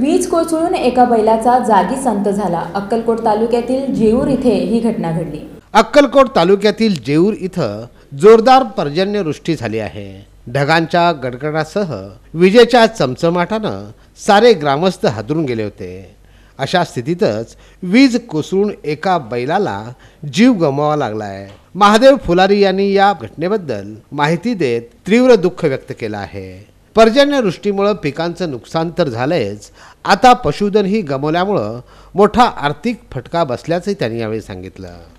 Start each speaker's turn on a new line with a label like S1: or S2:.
S1: वीज कोसळून एका बैलाचा जागी संत झाला अक्कलकोट तालुक्यातील जेऊर इथे ही घटना घडली
S2: अक्कलकोट तालुक्यातील जेऊर इथं जोरदार पर्जन्यवृष्टी झाली आहे ढगांच्या गडगडासह विजेच्या चमचमाटानं सारे ग्रामस्थ हादरून गेले होते अशा स्थितीतच वीज कोसळून एका बैलाला जीव गमवावा लागलाय महादेव फुलारी यांनी या घटनेबद्दल माहिती देत तीव्र दुःख व्यक्त केलं आहे पर्जन्यवृष्टीमुळं पिकांचं नुकसान तर झालंयच
S3: आता पशुधनही गमवल्यामुळं मोठा आर्थिक फटका बसल्याचंही त्यांनी यावेळी सांगितलं